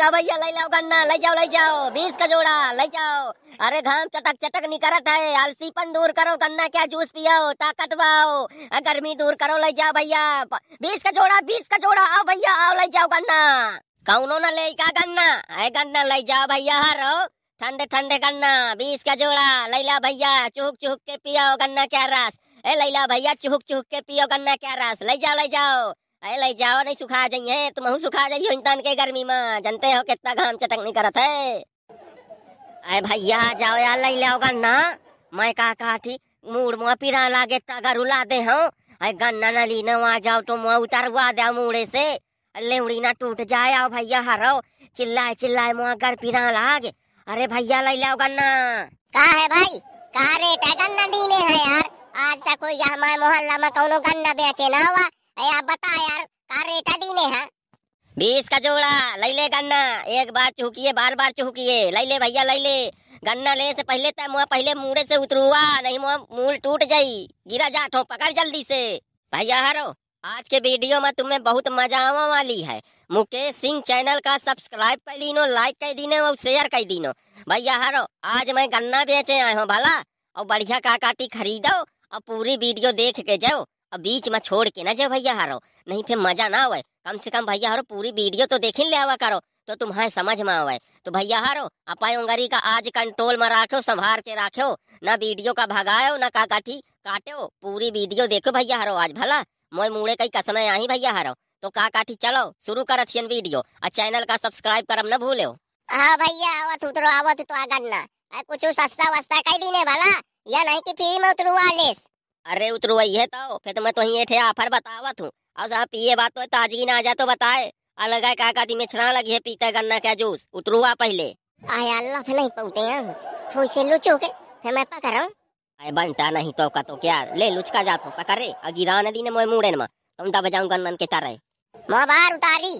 जाओ भैया ले लाओ गन्ना ले जाओ ले जाओ बीस का जोड़ा ले जाओ अरे घाम चटक चटक निकलत है आलसीपन दूर करो गन्ना क्या जूस पियाओ ताकत पाओ गर्मी दूर करो ले जाओ भैया बीस का जोड़ा बीस का जोड़ा आओ भैया आओ ले जाओ गन्ना कौनो ना ले का गन्ना है गन्ना ले जाओ भैया हर ठंडे ठंडे गन्ना बीस का जोड़ा लैला भैया चुहक चुहक के पियाओ गन्ना क्या रस ए लैला भैया चुहक चुहक के पियो गन्ना क्या रस ले जाओ ले जाओ अरे ले जाओ नहीं सुखा जाइए तुम हूँ सुखा जाइयो इंसान के गर्मी में जानते हो कितना घाम चटक नहीं करत है अरे भैया जाओ यार ले लो गन्ना मैं कहा कहा थी मूड मुआ पीरा लागे तगा रुला दे हूँ अरे गन्ना न ली ना वहाँ जाओ तो मुआ उतरवा दे मूड़े से लेवड़ी ना टूट जाए आओ भैया हरो चिल्लाए चिल्लाए मुआ कर पीरा लाग अरे भैया ले लो गन्ना कहा है भाई कहा रेट है गन्ना दीने है यार आज तक कोई हमारे मोहल्ला में कौन गन्ना बेचे ना हुआ अरे आप बता यार का रेटा दीने है बीस का जोड़ा लई ले गन्ना एक बार चुहकिए बार बार चुहकिए लई ले भैया लई ले गन्ना ले से पहले तो मुआ पहले मुड़े से उतरुआ नहीं मुआ मूल टूट जाई गिरा जा पकड़ जल्दी से भैया हरो आज के वीडियो में तुम्हें बहुत मजा आवा वाली है मुकेश सिंह चैनल का सब्सक्राइब कर दीनो लाइक कर दीनो और शेयर कर दीनो भैया हरो आज मैं गन्ना बेचे आया हूँ भला और बढ़िया का काटी खरीदो और पूरी वीडियो देख के जाओ अब बीच में छोड़ के ना जाओ भैया हारो नहीं फिर मजा ना आवे कम से कम भैया हारो पूरी वीडियो तो देख ले आवा करो तो तुम्हारे समझ में आवे तो भैया हारो अपाय उंगरी का आज कंट्रोल में राखो संभार के राखो ना वीडियो का भगाओ ना का काठी काटो पूरी वीडियो देखो भैया हारो आज भला मोए मुड़े कई कसमें आई भैया हारो तो का काठी चलो शुरू कर अथियन वीडियो और चैनल का सब्सक्राइब करम ना भूलो हाँ भैया आवत उतरो आवत तो आगन ना कुछ सस्ता वस्ता कई दीने भला या नहीं की फ्री में उतरुआ लेस अरे उतरु वही है तो फिर तो मैं तो ये आफर बतावत हूँ और साहब पिए बात तो ताजगी ना आ जाए तो बताए अलग है काका दी में छा लगी है पीता गन्ना का जूस उतरुआ पहले आया अल्लाह फिर नहीं पहुँचे थोड़ी से लुचो के फिर मैं पकड़ रहा अरे बनता नहीं तो का तो क्या ले लुचका जा तो पकड़े रे अगिरा नदी ने मोए मुड़े नमा तुम दब जाऊ गन्न के तरह मो बाहर उतारी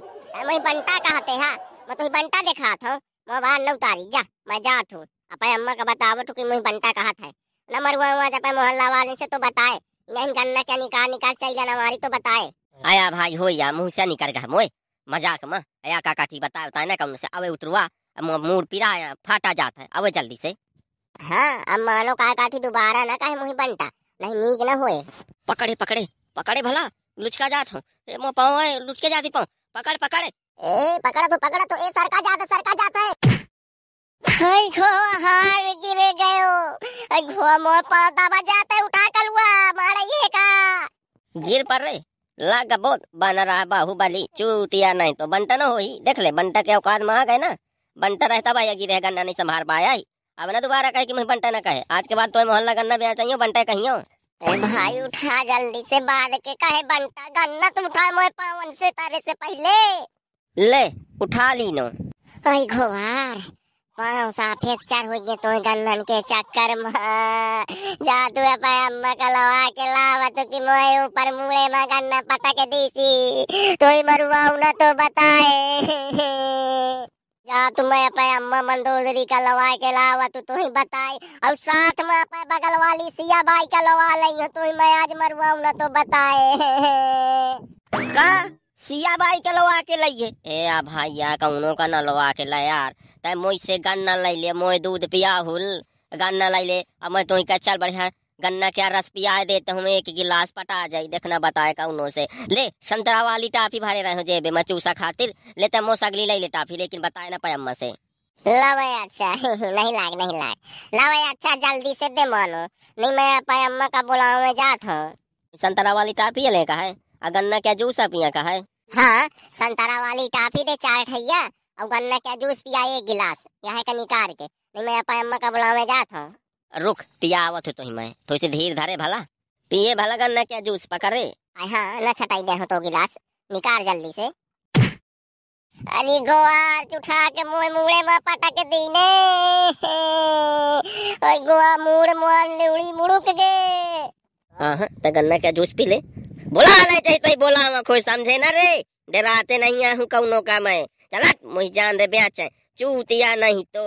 मैं बनता कहते हैं मैं तुम्हें बनता देखा था मो बाहर न उतारी जा मैं जा थू अपने अम्मा का बतावट कि मुझे बनता कहा था नंबर मरुआ हुआ जब मोहल्ला वाले से तो बताए नहीं गन्ना क्या निकाल निकाल चाहिए ना हमारी तो बताए आया भाई हो या मुँह से निकल गया मोए मजाक में आया काका ठीक बताए बताए ना कम से अबे उतरुआ मुड़ पिरा फाटा जाता है अबे जल्दी से हाँ अब मानो काका काठी दोबारा ना कहे मुही बनता नहीं नीक ना होए पकड़े पकड़े पकड़े भला लुचका जात हूँ मो पाओ लुचके जाती पाओ पकड़ पकड़े ए पकड़ा तो पकड़ा तो ए सरका जाता सरका जाता है गिर पर रे लाग बोध बन रहा बाहुबली चूतिया नहीं तो बंटा न हो ही देख ले बंटा के औकात में आ गए ना बंटा रहता भाई गिरे गन्ना नहीं संभाल पाया ही अब ना दोबारा कहे कि मुझे बंटा ना कहे आज के बाद तुम्हें तो मोहल्ला गन्ना ब्याह चाहिए बंटा कहियो भाई उठा जल्दी से बाद के कहे बंटा गन्ना तुम उठा मोए पावन से तारे से पहले ले उठा ली नो आई घोवार पाँव सा चार हो गए तो गंदन के चक्कर में जा तू अपने अम्मा का लवा के लावा तो कि मोए ऊपर मुड़े में गन्ना पटक दीसी तो ही मरुआ ना तो बताए जा तू मैं अपने अम्मा मंदोदरी का लवा के लावा तू तो ही बताए और साथ में अपने बगल वाली सिया बाई का लवा लई तो ही मैं आज मरुआ ना तो बताए का सिया भाई के लवा के लइए ए आ भाई भैया कौनो का न लवा के ला यार तै मोई से गन्ना ले ले मोई दूध पिया हुल गन्ना ले ले अब मैं तुम का चल बढ़िया गन्ना क्या रस पिया देते हमें एक गिलास पटा जाए देखना बताए कौनो से ले संतरा वाली टाफी भरे रहे हो जेबे मैं चूसा खातिर लेते मोस अगली ले ले टाफी लेकिन बताए ना पयम्मा से लवे अच्छा नहीं लाग नहीं लाग लवे अच्छा जल्दी से दे मानो नहीं मैं पयम्मा का बुलावे जात हूँ संतरा वाली टाफी ले का है और गन्ना क्या जूस आप यहाँ का है हाँ संतरा वाली टाफी दे चार ठैया और गन्ना क्या जूस पिया एक गिलास यहाँ का निकाल के नहीं मैं अपा अम्मा का बुलावे जाता हूँ रुक पिया आवत हो तो ही मैं तो इसे धीरे धरे भला पिए भला गन्ना क्या जूस पकड़े हाँ न छटाई दे तो गिलास निकाल जल्दी से अरे गोवा चुठा के मुंह मुड़े में पटा के दीने और गोवा मुड़ मुड़ लुड़ी मुड़ुक गे हाँ तो गन्ना क्या जूस पी ले बोला नहीं चाहिए बोला हम खुश समझे ना रे डराते नहीं हूँ कौनों का मैं चला मुझे जान दे ब्याच चूतिया नहीं तो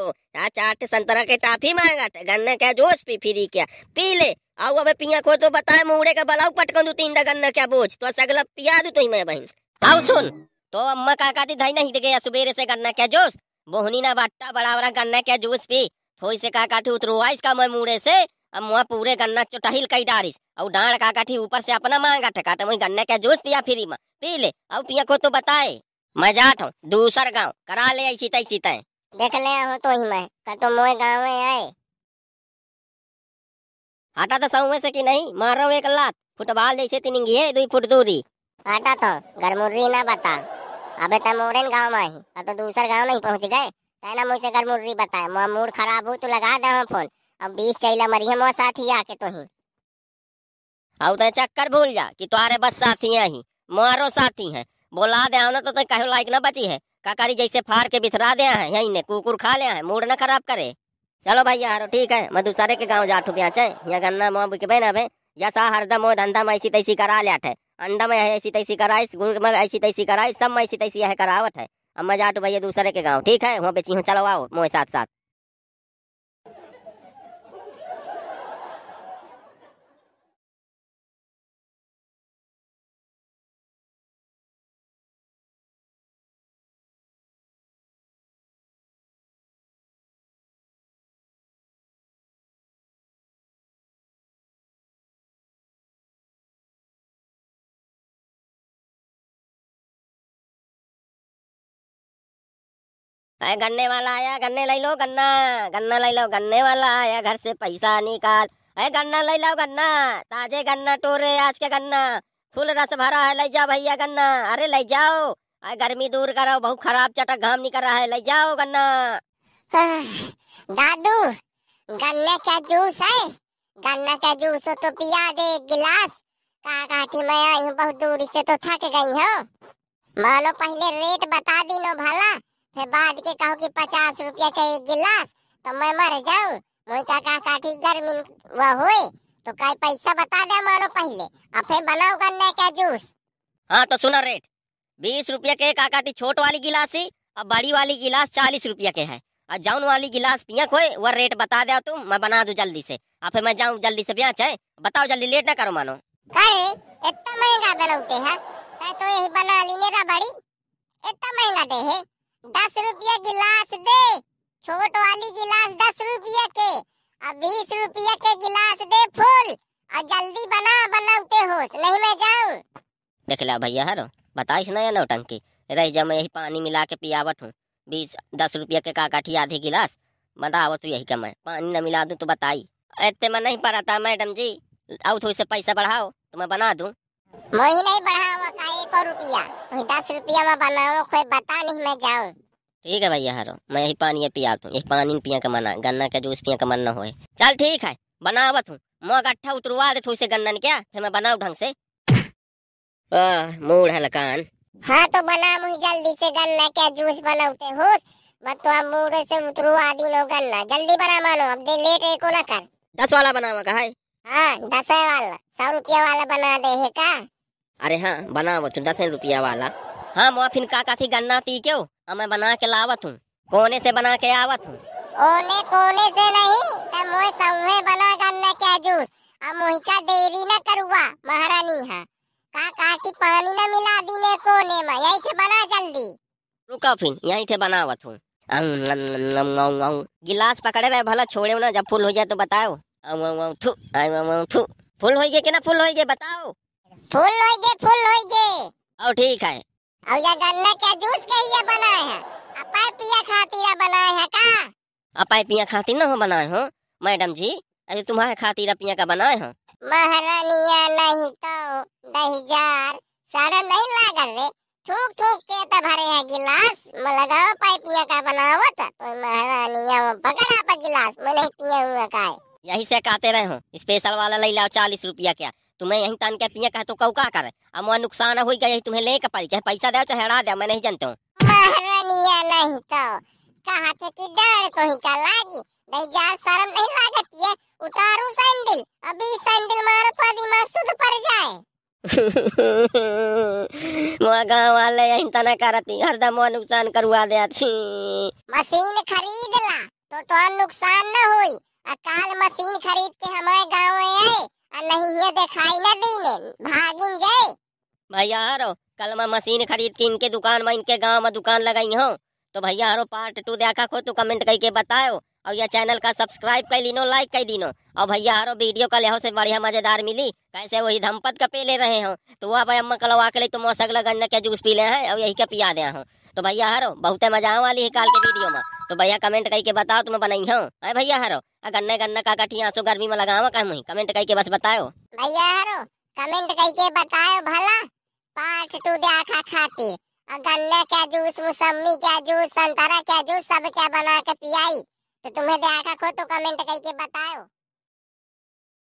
चाट संतरा के टाफी मांगा गन्ने क्या जोश पी फिरी क्या पी ले आओ अबे पिया खो तो बताए मुड़े का बलाऊ पटकन दू तीन गन्ना क्या बोझ तो सगला पिया दू तो मैं बहन आओ सुन तो अम्मा काका दी धई नहीं गया सुबेरे से गन्ना क्या जोश बोहनी ना बट्टा बड़ा बड़ा गन्ना क्या जोश पी थोड़ी से काका उतरुआ इसका मैं मुड़े से अब मुआ पूरे गन्ना चुटहिल कई डारिस और डांड का काठी ऊपर से अपना मांगा ठका तो वही गन्ने का जूस पिया फिरी माँ पी ले और पिया को तो बताए मैं जाट हूँ दूसर गाँव करा ले ऐसी तैसी तय देख ले हो तो ही मैं तो मुए गाँव में आए हटा तो सौ से कि नहीं मारो एक लात फुटबॉल जैसे तीन घे दुई फुट दूरी हटा तो गरमुर्री ना बता अबे तो मोरेन गाँव में आई तो दूसर गाँव नहीं पहुँच गए ना मुझसे गरमुर्री बताए मुआ मूड खराब हो तो लगा दे फोन अब बीस चैला मरियमवा साथी आके तो ही अब तो चक्कर भूल जा कि तुम्हारे बस साथी साथियां ही मारो साथी हैं बोला दे आओ ना तो, तो कहो लाइक ना बची है काकारी जैसे फार के बिथरा दिया है यहीं ने कुकुर खा लिया है मूड ना खराब करे चलो भाई यार ठीक है मैं दूसरे के गाँव जाठू ब्याच है यहाँ गन्ना मोह के बहन अबे जैसा हरदम हो धंधा में ऐसी तैसी करा लिया है अंडा में ऐसी तैसी कराई गुड़ में ऐसी तैसी कराई सब में ऐसी तैसी यह करावट है अब मैं जाटू भैया दूसरे के गाँव ठीक है वहाँ बेची हूँ चलो आओ मोह साथ साथ अरे गन्ने वाला आया गन्ने ले लो गन्ना गन्ना ले लो गन्ने वाला आया घर से पैसा निकाल अरे गन्ना ले लो गन्ना ताजे गन्ना टोरे आज के गन्ना फुल रस भरा है ले जाओ भैया गन्ना अरे ले जाओ अरे गर्मी दूर करो बहुत खराब चटक घाम निकल रहा है ले जाओ गन्ना दादू गन्ने का जूस है गन्ना का जूस तो पिया दे एक गिलास कहा मैं आई हूँ बहुत दूरी से तो थक गई हो मानो पहले रेट बता दी नो भला फिर बाद के कहो कि पचास रुपया का एक गिलास तो मैं मर जाऊं मुई का का काठी गर्मी वह हुए तो कई पैसा बता दे मानो पहले अब फिर बनाओ गन्ने का जूस हाँ तो सुना रेट बीस रुपया के का काठी छोट वाली गिलास ही और बड़ी वाली गिलास चालीस रुपया के है और जाउन वाली गिलास पिया खोए वह रेट बता दे तुम मैं बना दू जल्दी से अब फिर मैं जाऊँ जल्दी से ब्याह चाहे बताओ जल्दी लेट ना करो मानो अरे इतना महंगा बनाते हैं हाँ? तो यही बना लीने बड़ी इतना महंगा दे है दस रुपया गिलास दे छोट वाली गिलास दस रुपया के और बीस रुपया के गिलास दे फूल और जल्दी बना बनाते होश नहीं मैं जाऊं देख ला भैया हर बताइस ना या नौटंकी रह जा मैं यही पानी मिला के पियावट हूँ बीस दस रुपया के काकाठी आधी गिलास बताओ तू यही कमाए पानी न मिला दूँ तो बताई इतने में नहीं पड़ा था मैडम जी आओ थोड़ी तो से पैसा बढ़ाओ तो मैं बना दूँ मोही नहीं बढ़ावा का एक और रुपया तुम दस रुपया में बनाओ कोई बता नहीं मैं जाऊँ ठीक है भैया हरो मैं यही पानी पिया तू यही पानी पिया का मना गन्ना का जूस पिया का मन न हो चल ठीक है बनावत हूँ मैं गठा उतरवा दे उसे गन्ना क्या फिर मैं बनाऊ ढंग से मूड है लकान हाँ तो बना मुझे जल्दी से गन्ना क्या जूस बनाते हो तो अब मूड से उतरवा दी गन्ना जल्दी बना मानो अब दे लेट एक ना कर दस वाला बनावा का है हाँ वाला रुपया वाला बना दे है का अरे हाँ बनावो तू तो दस रुपया वाला हाँ वो फिर का थी गन्ना ती क्यों हमें बना के लावत हूँ कोने से बना के आवत हूँ कोने कोने से नहीं तो मोए सऊहे बना गन्ना क्या जूस अब मोहिका देरी ना करूँगा महारानी है हाँ। का काटी पानी ना मिला दीने कोने में यही से बना जल्दी रुका फिर यही से बनावत हूँ गिलास पकड़े रहे भला छोड़े ना जब फुल हो जाए तो बताओ आऊ आऊ आऊ थू फुल होई गे ना फुल होई गे बताओ फुल होई गे फुल होई गे और ठीक है और ये गन्ना के जूस के ही बनाए हैं अपाय पिया खातिर बनाए हैं का अपाय पिया खातिर ना हो बनाए हो मैडम जी अरे तुम्हारे खातिर पिया का बनाए हो महारानिया नहीं तो दही जार सारा नहीं लागल रे थूक थूक के त तो भरे है गिलास म लगाओ पाइपिया का बनावत तो, तो महारानिया पकड़ा पर गिलास म नहीं पिया हुआ का है यही से कहते रहे हूँ स्पेशल वाला ले लाओ चालीस रुपया क्या तुम्हें यही तन के पिया कहे तो कौका का अब वहाँ नुकसान हो गया तुम्हें ले पड़ी चाहे पैसा दो चाहे हरा दे मैं नहीं जानता हूँ नहीं तो कहा थे कि डर को तो ही का लागी शर्म नहीं लागती है सैंडल अभी सैंडल मारो तो दिमाग शुद्ध पड़ जाए वाले यही करती नुकसान करवा देती मशीन खरीद ला तो तो नुकसान न हुई अकाल मशीन खरीद के हमारे गाँव में आए और नहीं ये दिखाई न दीने भागिन गए भैया हरो कल मैं मशीन खरीद के इनके दुकान में इनके गांव में दुकान लगाई हूँ तो भैया हरो पार्ट टू देखा खो तो कमेंट करके बताओ और यह चैनल का सब्सक्राइब कर लीनो लाइक कर दीनो और भैया हरो वीडियो कल यहाँ से बढ़िया मजेदार मिली कैसे वही धमपत का पे ले रहे हो तो वह भाई अम्मा कलवा के लिए तुम तो सगला गन्ना के जूस पी ले हैं और यही का पिया दिया हूँ तो भैया हरो बहुत मजा आने वाली है काल के वीडियो में तो भैया कमेंट करके बताओ तुम्हें बनाई हो अरे भैया हरो गन्ने गन्ने का कटिया आंसू गर्मी में लगाओ कह मुही कमेंट करके बस बताओ भैया हरो कमेंट करके बताओ भला पार्ट टू देखा खाती गन्ने का जूस मौसमी का जूस संतरा का जूस सब क्या बना के पियाई तो तुम्हें देखा खो तो कमेंट करके बताओ